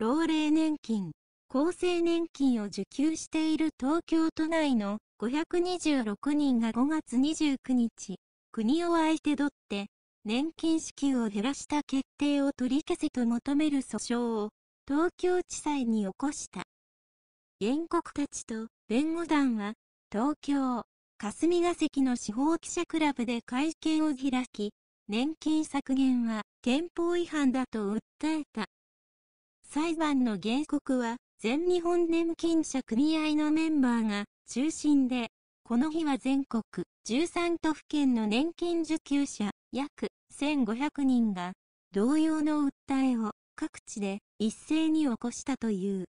老齢年金、厚生年金を受給している東京都内の526人が5月29日、国を相手取って、年金支給を減らした決定を取り消せと求める訴訟を、東京地裁に起こした。原告たちと弁護団は、東京、霞が関の司法記者クラブで会見を開き、年金削減は憲法違反だと訴えた。裁判の原告は、全日本年金者組合のメンバーが中心で、この日は全国13都府県の年金受給者約1500人が同様の訴えを各地で一斉に起こしたという。